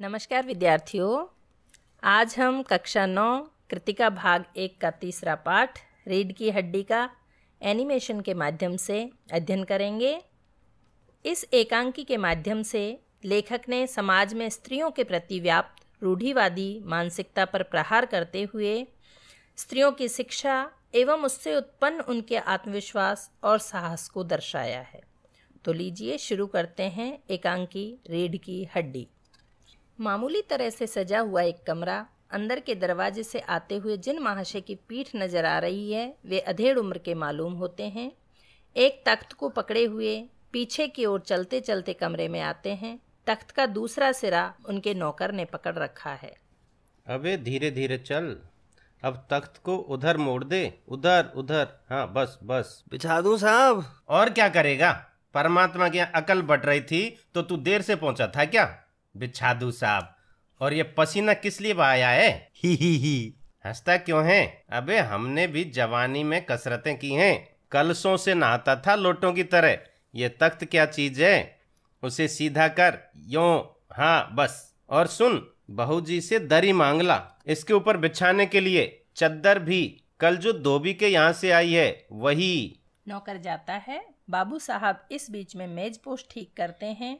नमस्कार विद्यार्थियों आज हम कक्षा नौ कृतिका भाग एक का तीसरा पाठ रीढ़ की हड्डी का एनिमेशन के माध्यम से अध्ययन करेंगे इस एकांकी के माध्यम से लेखक ने समाज में स्त्रियों के प्रति व्याप्त रूढ़िवादी मानसिकता पर प्रहार करते हुए स्त्रियों की शिक्षा एवं उससे उत्पन्न उनके आत्मविश्वास और साहस को दर्शाया है तो लीजिए शुरू करते हैं एकांकी रीढ़ की हड्डी मामूली तरह से सजा हुआ एक कमरा अंदर के दरवाजे से आते हुए जिन महाशय की पीठ नजर आ रही है वे अधेड़ उम्र के मालूम होते हैं एक तख्त को पकड़े हुए पीछे की ओर चलते चलते कमरे में आते हैं तख्त का दूसरा सिरा उनके नौकर ने पकड़ रखा है अबे धीरे धीरे चल अब तख्त को उधर मोड़ दे उधर उधर हाँ बस बस बिछा दू साहब और क्या करेगा परमात्मा की अकल बट रही थी तो तू देर से पहुंचा था क्या बिछादू साहब और ये पसीना किस लिए आया है ही ही ही हंसता क्यों है अबे हमने भी जवानी में कसरतें की हैं कलसों से नहाता था लोटों की तरह ये तख्त क्या चीज है उसे सीधा कर यो हाँ बस और सुन बहू जी से दरी मांगला इसके ऊपर बिछाने के लिए चद्दर भी कल जो धोबी के यहाँ से आई है वही नौकर जाता है बाबू साहब इस बीच में मेज पोस्ट ठीक करते हैं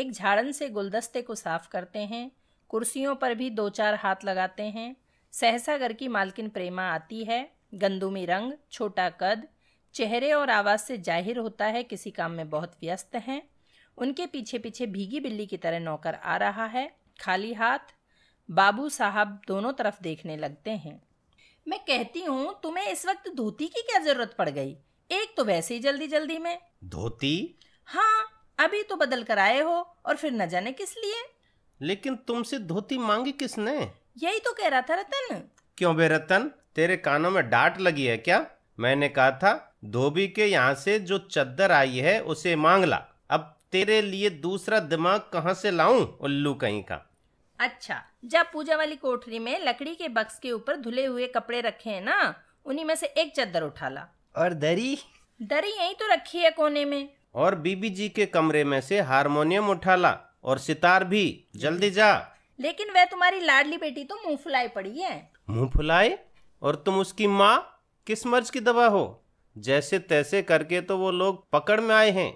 एक झाड़न से गुलदस्ते को साफ करते हैं कुर्सियों पर भी दो चार हाथ लगाते हैं सहसा घर की मालकिन प्रेमा आती है गंदुमी रंग छोटा कद चेहरे और आवाज़ से जाहिर होता है किसी काम में बहुत व्यस्त हैं उनके पीछे पीछे भीगी बिल्ली की तरह नौकर आ रहा है खाली हाथ बाबू साहब दोनों तरफ देखने लगते हैं मैं कहती हूँ तुम्हें इस वक्त धोती की क्या ज़रूरत पड़ गई एक तो वैसे ही जल्दी जल्दी में धोती हाँ अभी तो बदल कर आए हो और फिर न जाने किस लिए लेकिन तुमसे धोती मांगी किसने यही तो कह रहा था रतन क्यों बे रतन तेरे कानों में डांट लगी है क्या मैंने कहा था धोबी के यहाँ से जो चद्दर आई है उसे मांग ला अब तेरे लिए दूसरा दिमाग कहाँ से लाऊं उल्लू कहीं का अच्छा जब पूजा वाली कोठरी में लकड़ी के बक्स के ऊपर धुले हुए कपड़े रखे हैं ना उन्हीं में से एक चद्दर उठा ला और दरी दरी यही तो रखी है कोने में और बीबी जी के कमरे में से हारमोनियम उठा ला और सितार भी जल्दी जा लेकिन वह तुम्हारी लाडली बेटी तो मुंह फुलाई पड़ी है मुंह फुलाई और तुम उसकी माँ किस मर्ज की दवा हो जैसे तैसे करके तो वो लोग पकड़ में आए हैं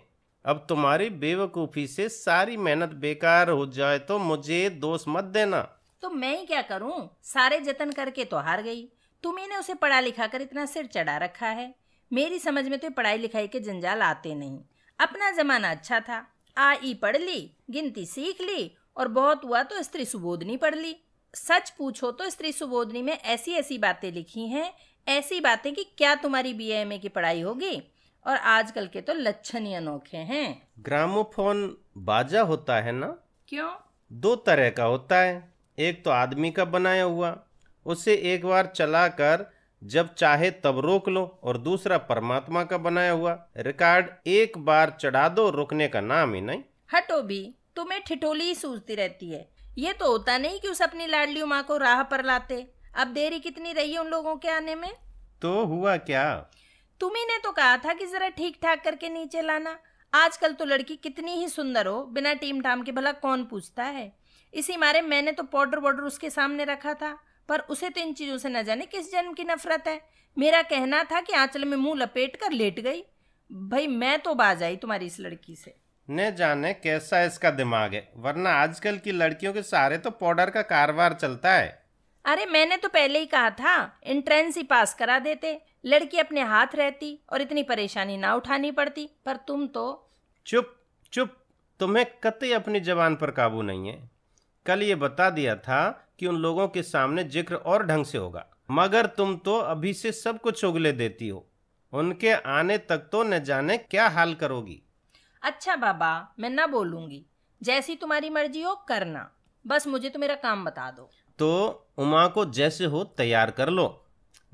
अब तुम्हारी बेवकूफ़ी से सारी मेहनत बेकार हो जाए तो मुझे दोष मत देना तो मैं ही क्या करूं? सारे जतन करके तो हार गई तुम्हें ने उसे पढ़ा लिखा कर इतना सिर चढ़ा रखा है मेरी समझ में तो पढ़ाई लिखाई के जंजाल आते नहीं अपना ज़माना अच्छा था आ ई पढ़ ली गिनती सीख ली और बहुत हुआ तो स्त्री सुबोधनी पढ़ ली सच पूछो तो स्त्री सुबोधनी में ऐसी ऐसी बातें लिखी हैं ऐसी बातें कि क्या तुम्हारी बी एम ए की पढ़ाई होगी और आजकल के तो लक्षण अनोखे हैं ग्रामोफोन बाजा होता है ना क्यों दो तरह का होता है एक तो आदमी का बनाया हुआ उसे एक बार चलाकर जब चाहे तब रोक लो और दूसरा परमात्मा का बनाया हुआ रिकॉर्ड एक बार चढ़ा दो रोकने का नाम ही नहीं हटो भी तुम्हें ठिठोली ही सूझती रहती है ये तो होता नहीं कि उस अपनी लाडली माँ को राह पर लाते अब देरी कितनी रही है उन लोगों के आने में तो हुआ क्या तुम्हें ने तो कहा था कि जरा ठीक ठाक करके नीचे लाना आजकल तो लड़की कितनी ही सुंदर हो बिना टीम टाम के भला कौन पूछता है इसी मारे मैंने तो पाउडर वाउडर उसके सामने रखा था पर उसे तो इन चीज़ों से न जाने किस जन्म की नफरत है मेरा कहना था कि आंचल में मुंह लपेट कर लेट गई भाई मैं तो बाज आई तुम्हारी इस लड़की से न जाने कैसा इसका दिमाग है वरना आजकल की लड़कियों के सारे तो पाउडर का कारोबार चलता है अरे मैंने तो पहले ही कहा था एंट्रेंस ही पास करा देते लड़की अपने हाथ रहती और इतनी परेशानी ना उठानी पड़ती पर तुम तो चुप चुप तुम्हें कतई अपनी जबान पर काबू नहीं है कल ये बता दिया था कि उन लोगों के सामने जिक्र और ढंग से होगा मगर तुम तो अभी से सब कुछ उगले देती हो उनके आने तक तो न जाने क्या हाल करोगी अच्छा बाबा मैं न बोलूंगी जैसी तुम्हारी मर्जी हो करना बस मुझे तो मेरा काम बता दो तो उमा को जैसे हो तैयार कर लो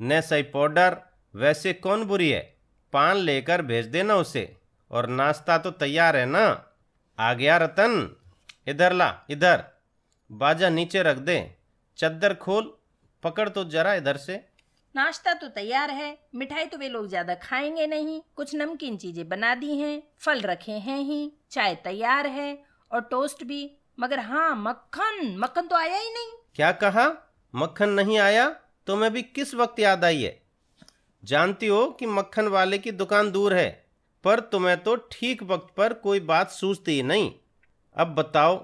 न सही पाउडर वैसे कौन बुरी है पान लेकर भेज देना उसे और नाश्ता तो तैयार है ना आ गया रतन इधर ला इधर बाजा नीचे रख दे चद्दर खोल पकड़ तो जरा इधर से नाश्ता तो तैयार है मिठाई तो वे लोग ज्यादा खाएंगे नहीं कुछ नमकीन चीजें बना दी हैं फल रखे हैं ही चाय तैयार है और टोस्ट भी मगर हाँ मक्खन मक्खन तो आया ही नहीं क्या कहा मक्खन नहीं आया तो मैं भी किस वक्त याद आई है जानती हो कि मक्खन वाले की दुकान दूर है पर तुम्हें तो ठीक वक्त पर कोई बात सूझती नहीं अब बताओ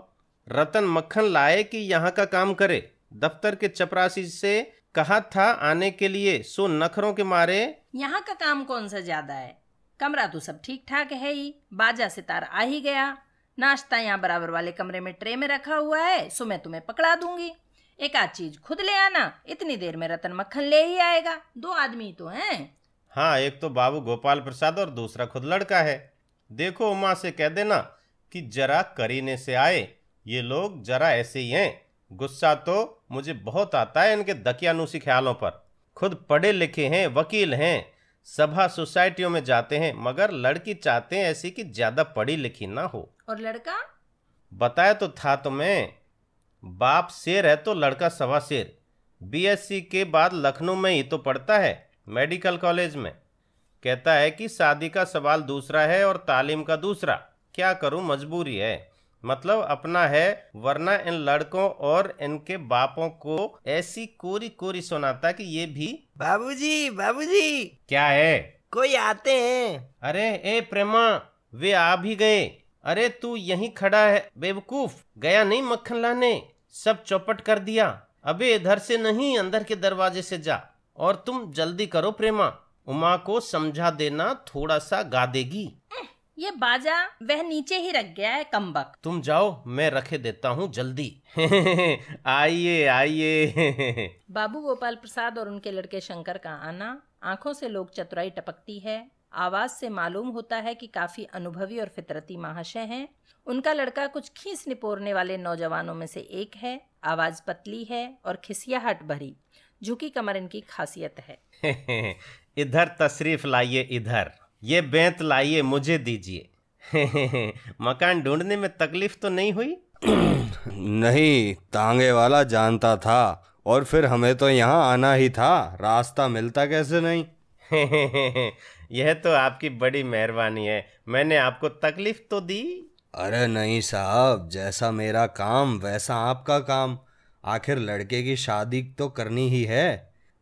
रतन मक्खन लाए कि यहाँ का काम करे दफ्तर के चपरासी से कहा था आने के लिए सो नखरों के मारे यहाँ का काम कौन सा ज्यादा है कमरा तो सब ठीक ठाक है ही बाजा सितार आ ही गया नाश्ता यहाँ बराबर वाले कमरे में ट्रे में रखा हुआ है सो मैं तुम्हें पकड़ा दूंगी एक आध चीज खुद ले आना इतनी देर में रतन मक्खन ले ही आएगा दो आदमी तो हैं हाँ एक तो बाबू गोपाल प्रसाद और दूसरा खुद लड़का है देखो उमा से कह देना कि जरा करीने से आए ये लोग जरा ऐसे ही हैं गुस्सा तो मुझे बहुत आता है इनके दकियानुसी ख्यालों पर खुद पढ़े लिखे हैं वकील हैं सभा सोसाइटियों में जाते हैं मगर लड़की चाहते हैं ऐसी कि ज़्यादा पढ़ी लिखी ना हो और लड़का बताया तो था तुम्हें तो बाप शेर है तो लड़का सवा शेर बीएससी के बाद लखनऊ में ही तो पढ़ता है मेडिकल कॉलेज में कहता है कि शादी का सवाल दूसरा है और तालीम का दूसरा क्या करूं मजबूरी है मतलब अपना है वरना इन लड़कों और इनके बापों को ऐसी कोरी कोरी सुनाता कि ये भी बाबूजी बाबूजी क्या है कोई आते हैं अरे ए प्रेमा वे आ भी गए अरे तू यहीं खड़ा है बेवकूफ गया नहीं मक्खन लाने सब चौपट कर दिया अबे इधर से नहीं अंदर के दरवाजे से जा और तुम जल्दी करो प्रेमा उमा को समझा देना थोड़ा सा गा देगी ये बाजा वह नीचे ही रख गया है कम्बक तुम जाओ मैं रखे देता हूँ जल्दी आइए आइए बाबू गोपाल प्रसाद और उनके लड़के शंकर का आना आंखों से लोग चतुराई टपकती है आवाज से मालूम होता है कि काफी अनुभवी और फितरती महाशय हैं उनका लड़का कुछ खींच निपोरने वाले नौजवानों में से एक है आवाज पतली है और खिसियाहट भरी झुकी कमर इनकी खासियत है इधर तशरीफ लाइए इधर ये बेंत लाइए मुझे दीजिए मकान ढूंढने में तकलीफ तो नहीं हुई नहीं तांगे वाला जानता था और फिर हमें तो यहाँ आना ही था रास्ता मिलता कैसे नहीं यह तो आपकी बड़ी मेहरबानी है मैंने आपको तकलीफ तो दी अरे नहीं साहब जैसा मेरा काम वैसा आपका काम आखिर लड़के की शादी तो करनी ही है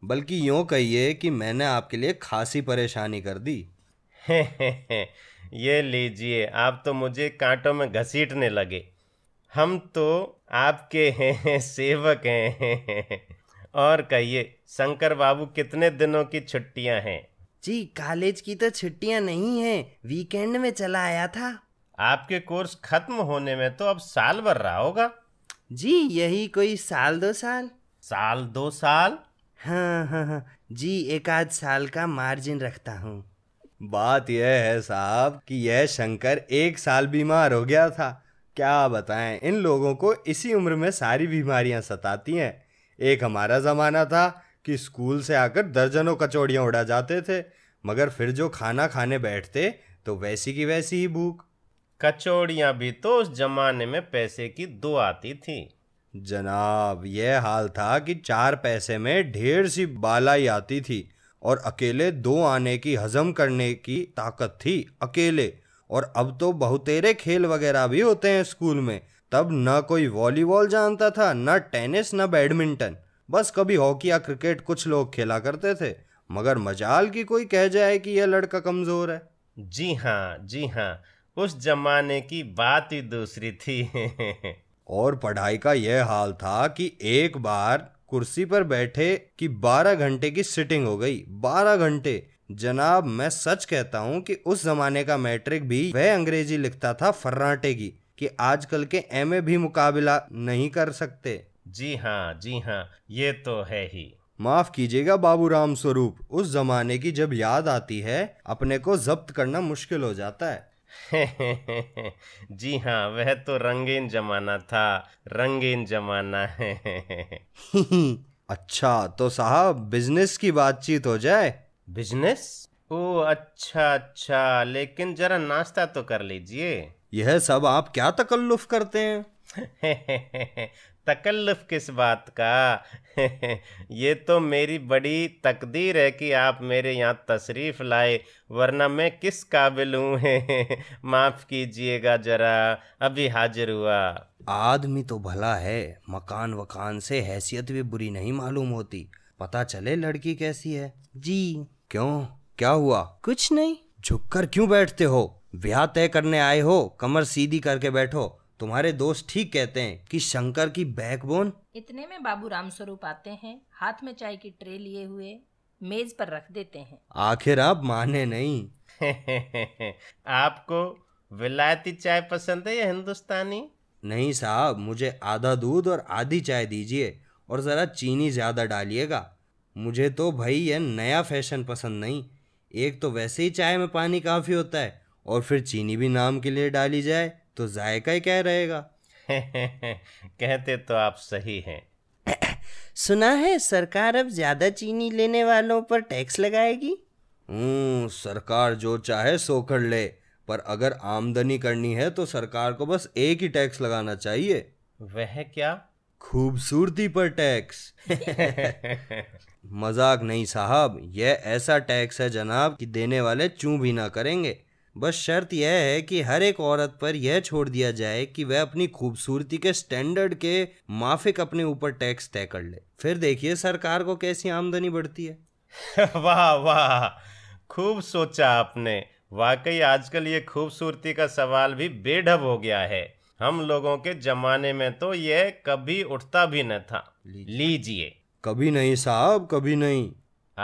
बल्कि यूँ कहिए कि मैंने आपके लिए खासी परेशानी कर दी ये लीजिए आप तो मुझे कांटों में घसीटने लगे हम तो आपके हैं सेवक हैं और कहिए शंकर बाबू कितने दिनों की छुट्टियां हैं जी कॉलेज की तो छुट्टियां नहीं हैं वीकेंड में चला आया था आपके कोर्स खत्म होने में तो अब साल भर रहा होगा जी यही कोई साल दो साल साल दो साल हाँ हाँ हाँ जी एक आध साल का मार्जिन रखता हूँ बात यह है साहब कि यह शंकर एक साल बीमार हो गया था क्या बताएं इन लोगों को इसी उम्र में सारी बीमारियां सताती हैं एक हमारा ज़माना था कि स्कूल से आकर दर्जनों कचौड़ियाँ उड़ा जाते थे मगर फिर जो खाना खाने बैठते तो वैसी की वैसी ही भूख कचौड़ियाँ भी तो उस जमाने में पैसे की दो आती थी जनाब यह हाल था कि चार पैसे में ढेर सी बालाई आती थी और अकेले दो आने की हजम करने की ताकत थी अकेले और अब तो बहुतेरे खेल वगैरह भी होते हैं स्कूल में तब न कोई वॉलीबॉल जानता था न टेनिस न बैडमिंटन बस कभी हॉकी या क्रिकेट कुछ लोग खेला करते थे मगर मजाल की कोई कह जाए कि यह लड़का कमज़ोर है जी हाँ जी हाँ उस जमाने की बात ही दूसरी थी और पढ़ाई का यह हाल था कि एक बार कुर्सी पर बैठे कि 12 घंटे की सिटिंग हो गई 12 घंटे जनाब मैं सच कहता हूँ कि उस जमाने का मैट्रिक भी वह अंग्रेजी लिखता था फर्राटे की कि आजकल के एम भी मुकाबला नहीं कर सकते जी हाँ जी हाँ ये तो है ही माफ कीजिएगा बाबू राम स्वरूप उस जमाने की जब याद आती है अपने को जब्त करना मुश्किल हो जाता है जी हाँ वह तो रंगीन जमाना था रंगीन जमाना है अच्छा तो साहब बिजनेस की बातचीत हो जाए बिजनेस ओ अच्छा अच्छा लेकिन जरा नाश्ता तो कर लीजिए यह सब आप क्या तकल्लुफ करते हैं तकल्लफ किस बात का ये तो मेरी बड़ी तकदीर है कि आप मेरे यहाँ तशरीफ़ लाए वरना मैं किस काबिल हूँ माफ़ कीजिएगा ज़रा अभी हाजिर हुआ आदमी तो भला है मकान वकान से हैसियत भी बुरी नहीं मालूम होती पता चले लड़की कैसी है जी क्यों क्या हुआ कुछ नहीं झुककर क्यों बैठते हो ब्याह तय करने आए हो कमर सीधी करके बैठो तुम्हारे दोस्त ठीक कहते हैं कि शंकर की बैकबोन इतने में बाबू रामस्वरूप आते हैं हाथ में चाय की ट्रे लिए हुए मेज पर रख देते हैं आखिर आप माने नहीं आपको विलायती चाय पसंद है या हिंदुस्तानी नहीं साहब मुझे आधा दूध और आधी चाय दीजिए और ज़रा चीनी ज़्यादा डालिएगा मुझे तो भाई यह नया फैशन पसंद नहीं एक तो वैसे ही चाय में पानी काफ़ी होता है और फिर चीनी भी नाम के लिए डाली जाए तो जायका ही क्या रहेगा कहते तो आप सही हैं सुना है सरकार अब ज्यादा चीनी लेने वालों पर टैक्स लगाएगी हम्म, सरकार जो चाहे सो कर ले पर अगर आमदनी करनी है तो सरकार को बस एक ही टैक्स लगाना चाहिए वह क्या खूबसूरती पर टैक्स मजाक नहीं साहब यह ऐसा टैक्स है जनाब कि देने वाले चूं भी ना करेंगे बस शर्त यह है कि हर एक औरत पर यह छोड़ दिया जाए कि वह अपनी खूबसूरती के स्टैंडर्ड के माफिक अपने ऊपर टैक्स तय कर ले फिर देखिए सरकार को कैसी आमदनी बढ़ती है वाह वाह खूब सोचा आपने वाकई आजकल ये खूबसूरती का सवाल भी बेढब हो गया है हम लोगों के जमाने में तो यह कभी उठता भी न था लीजिए कभी नहीं साहब कभी नहीं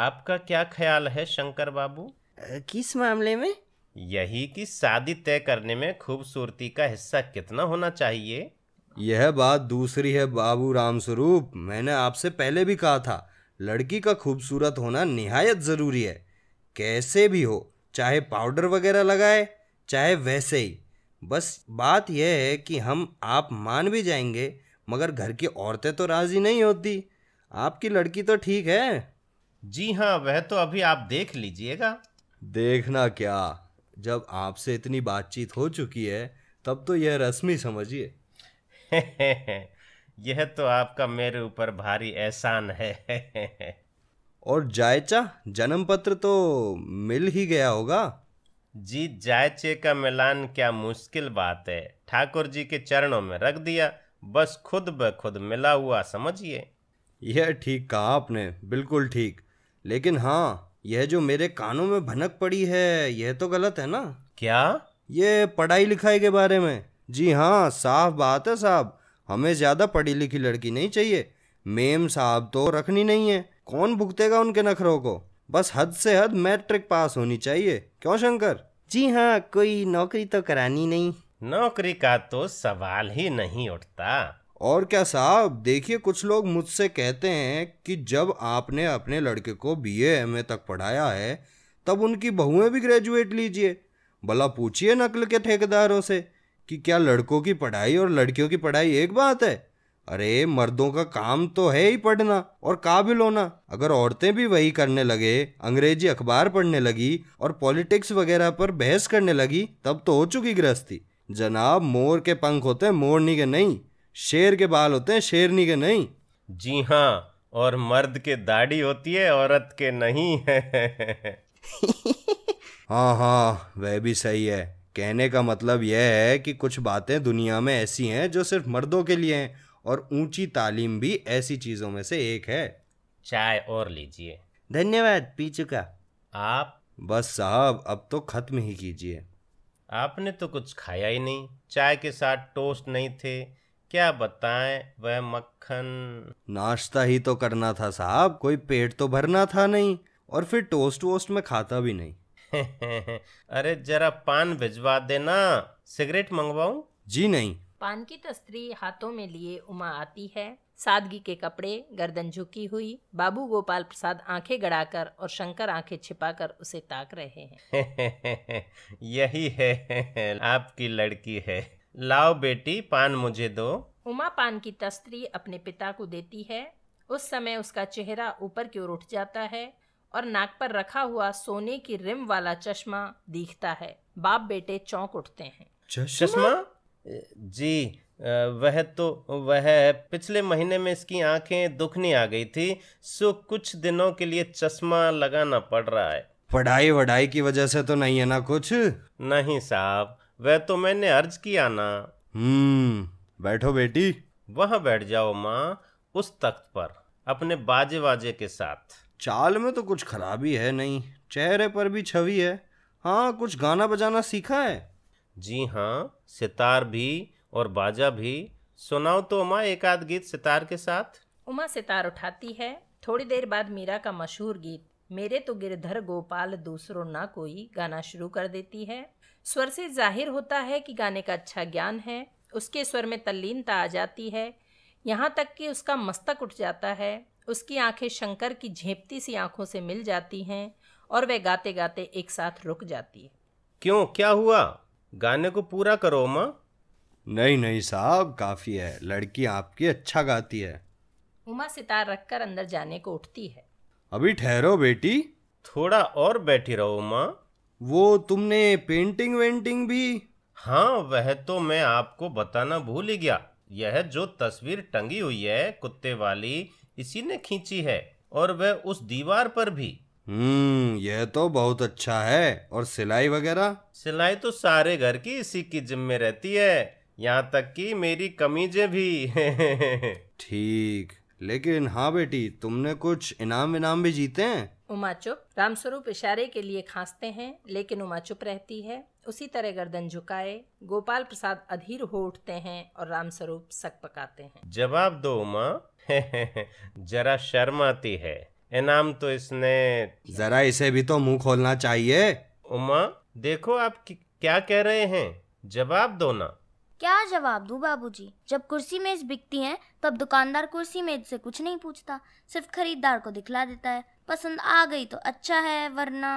आपका क्या ख्याल है शंकर बाबू किस मामले में यही कि शादी तय करने में खूबसूरती का हिस्सा कितना होना चाहिए यह बात दूसरी है बाबू रामस्वरूप मैंने आपसे पहले भी कहा था लड़की का खूबसूरत होना निहायत ज़रूरी है कैसे भी हो चाहे पाउडर वगैरह लगाए चाहे वैसे ही बस बात यह है कि हम आप मान भी जाएंगे मगर घर की औरतें तो राज़ी नहीं होती आपकी लड़की तो ठीक है जी हाँ वह तो अभी आप देख लीजिएगा देखना क्या जब आपसे इतनी बातचीत हो चुकी है तब तो यह रस्मी समझिए यह तो आपका मेरे ऊपर भारी एहसान है और जायचा जन्म पत्र तो मिल ही गया होगा जी जायचे का मिलान क्या मुश्किल बात है ठाकुर जी के चरणों में रख दिया बस खुद ब खुद मिला हुआ समझिए यह ठीक कहा आपने बिल्कुल ठीक लेकिन हाँ यह जो मेरे कानों में भनक पड़ी है यह तो गलत है ना क्या ये पढ़ाई लिखाई के बारे में जी हाँ साफ बात है साहब हमें ज़्यादा पढ़ी लिखी लड़की नहीं चाहिए मेम साहब तो रखनी नहीं है कौन भुगतेगा उनके नखरों को बस हद से हद मैट्रिक पास होनी चाहिए क्यों शंकर जी हाँ कोई नौकरी तो करानी नहीं नौकरी का तो सवाल ही नहीं उठता और क्या साहब देखिए कुछ लोग मुझसे कहते हैं कि जब आपने अपने लड़के को बी एम ए तक पढ़ाया है तब उनकी बहुएं भी ग्रेजुएट लीजिए भला पूछिए नकल के ठेकेदारों से कि क्या लड़कों की पढ़ाई और लड़कियों की पढ़ाई एक बात है अरे मर्दों का काम तो है ही पढ़ना और काबिल होना अगर औरतें भी वही करने लगे अंग्रेजी अखबार पढ़ने लगी और पॉलिटिक्स वगैरह पर बहस करने लगी तब तो हो चुकी गृहस्थी जनाब मोर के पंख होते हैं मोरनी के नहीं शेर के बाल होते हैं शेरनी के नहीं जी हाँ और मर्द के दाढ़ी होती है औरत के नहीं है हाँ हाँ वह भी सही है कहने का मतलब यह है कि कुछ बातें दुनिया में ऐसी हैं जो सिर्फ मर्दों के लिए हैं और ऊंची तालीम भी ऐसी चीज़ों में से एक है चाय और लीजिए धन्यवाद पी चुका आप बस साहब अब तो ख़त्म ही कीजिए आपने तो कुछ खाया ही नहीं चाय के साथ टोस्ट नहीं थे क्या बताएं वह मक्खन नाश्ता ही तो करना था साहब कोई पेट तो भरना था नहीं और फिर टोस्ट वोस्ट में खाता भी नहीं अरे जरा पान भिजवा देना सिगरेट मंगवाऊं जी नहीं पान की तस्तरी हाथों में लिए उमा आती है सादगी के कपड़े गर्दन झुकी हुई बाबू गोपाल प्रसाद आंखें गड़ाकर और शंकर आंखें छिपाकर उसे ताक रहे हैं यही है आपकी लड़की है लाओ बेटी पान मुझे दो उमा पान की तस्तरी अपने पिता को देती है उस समय उसका चेहरा ऊपर की ओर उठ जाता है और नाक पर रखा हुआ सोने की रिम वाला चश्मा दिखता है बाप बेटे चौंक उठते हैं चश्मा जी वह तो वह पिछले महीने में इसकी आंखें दुखनी आ गई थी सो कुछ दिनों के लिए चश्मा लगाना पड़ रहा है पढ़ाई वढ़ाई की वजह से तो नहीं है ना कुछ नहीं साहब वह तो मैंने अर्ज किया ना हम्म बैठो बेटी वह बैठ जाओ माँ उस तख्त पर अपने बाजे बाजे के साथ चाल में तो कुछ खराबी है नहीं चेहरे पर भी छवि है हाँ कुछ गाना बजाना सीखा है जी हाँ सितार भी और बाजा भी सुनाओ तो उमा एक आध गीत सितार के साथ उमा सितार उठाती है थोड़ी देर बाद मीरा का मशहूर गीत मेरे तो गिरधर गोपाल दूसरों ना कोई गाना शुरू कर देती है स्वर से जाहिर होता है कि गाने का अच्छा ज्ञान है उसके स्वर में तल्लीनता आ जाती है यहाँ तक कि उसका मस्तक उठ जाता है उसकी आंखें शंकर की झेपती सी आंखों से मिल जाती हैं और वह गाते गाते एक साथ रुक जाती है क्यों क्या हुआ गाने को पूरा करो माँ नहीं नहीं साहब काफ़ी है लड़की आपकी अच्छा गाती है उमा सितार रखकर अंदर जाने को उठती है अभी ठहरो बेटी थोड़ा और बैठी रहो माँ वो तुमने पेंटिंग वेंटिंग भी हाँ वह तो मैं आपको बताना भूल ही गया यह जो तस्वीर टंगी हुई है कुत्ते वाली इसी ने खींची है और वह उस दीवार पर भी हम्म यह तो बहुत अच्छा है और सिलाई वगैरह सिलाई तो सारे घर की इसी की जिम्मे रहती है यहाँ तक कि मेरी कमीजें भी ठीक लेकिन हाँ बेटी तुमने कुछ इनाम इनाम भी जीते हैं उमा चुप रामस्वरूप इशारे के लिए खांसते हैं लेकिन उमा चुप रहती है उसी तरह गर्दन झुकाए गोपाल प्रसाद अधीर हो उठते हैं और रामस्वरूप सक पकाते हैं जवाब दो उमा जरा शर्म आती है इनाम तो इसने जरा इसे भी तो मुंह खोलना चाहिए उमा देखो आप क्या कह रहे हैं जवाब दो ना क्या जवाब दूँ बाबूजी? जब कुर्सी मेज़ बिकती हैं तब दुकानदार कुर्सी मेज़ से कुछ नहीं पूछता सिर्फ खरीदार को दिखला देता है पसंद आ गई तो अच्छा है वरना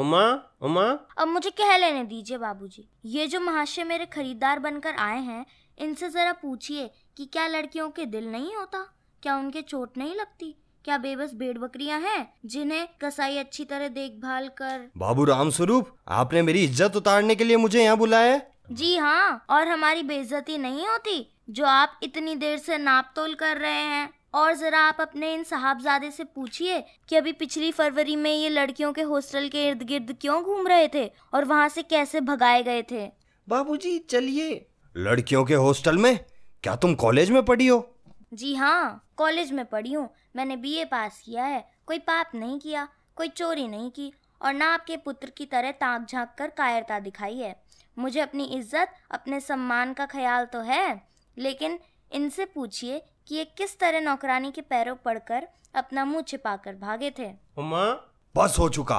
उमा उमा अब मुझे कह लेने दीजिए बाबूजी ये जो महाशय मेरे खरीदार बनकर आए हैं इनसे ज़रा पूछिए कि क्या लड़कियों के दिल नहीं होता क्या उनके चोट नहीं लगती क्या बेबस भेड़ बकरियां हैं जिन्हें कसाई अच्छी तरह देखभाल कर बाबू राम स्वरूप आपने मेरी इज्जत उतारने के लिए मुझे यहाँ बुलाया जी हाँ और हमारी बेइज्जती नहीं होती जो आप इतनी देर से नाप तोल कर रहे हैं और ज़रा आप अपने इन साहबजादे से पूछिए कि अभी पिछली फरवरी में ये लड़कियों के हॉस्टल के इर्द गिर्द क्यों घूम रहे थे और वहाँ से कैसे भगाए गए थे बाबूजी चलिए लड़कियों के हॉस्टल में क्या तुम कॉलेज में पढ़ी हो जी हाँ कॉलेज में पढ़ी हूँ मैंने बीए पास किया है कोई पाप नहीं किया कोई चोरी नहीं की और ना आपके पुत्र की तरह ताक झाँक कर कायरता दिखाई है मुझे अपनी इज्जत अपने सम्मान का ख्याल तो है लेकिन इनसे पूछिए कि ये किस तरह नौकरानी के पैरों पड़कर अपना मुंह छिपाकर भागे थे उमा बस हो चुका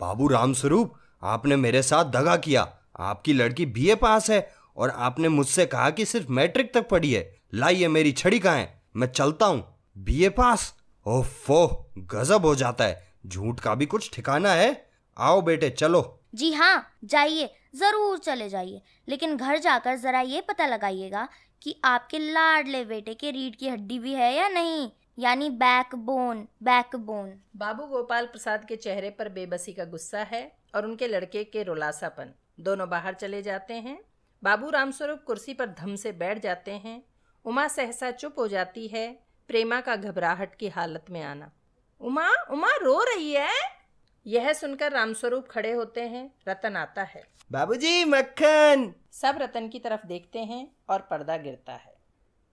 बाबू राम स्वरूप आपने मेरे साथ दगा किया आपकी लड़की बीए पास है और आपने मुझसे कहा कि सिर्फ मैट्रिक तक पढ़ी है लाइए मेरी छड़ी कहा है मैं चलता हूँ बीए पास ओफो गजब हो जाता है झूठ का भी कुछ ठिकाना है आओ बेटे चलो जी हाँ जाइए ज़रूर चले जाइए लेकिन घर जाकर ज़रा ये पता लगाइएगा कि आपके लाडले बेटे के रीढ़ की हड्डी भी है या नहीं यानी बैक बोन बाबू गोपाल प्रसाद के चेहरे पर बेबसी का गुस्सा है और उनके लड़के के रोलासापन दोनों बाहर चले जाते हैं बाबू रामस्वरूप कुर्सी पर धम से बैठ जाते हैं उमा सहसा चुप हो जाती है प्रेमा का घबराहट की हालत में आना उमा उमा रो रही है यह सुनकर रामस्वरूप खड़े होते हैं रतन आता है बाबूजी मक्खन सब रतन की तरफ देखते हैं और पर्दा गिरता है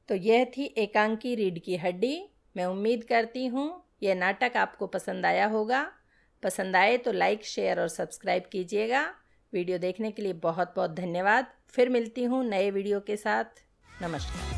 तो यह थी एकांकी रीढ़ की हड्डी मैं उम्मीद करती हूँ यह नाटक आपको पसंद आया होगा पसंद आए तो लाइक शेयर और सब्सक्राइब कीजिएगा वीडियो देखने के लिए बहुत बहुत धन्यवाद फिर मिलती हूँ नए वीडियो के साथ नमस्कार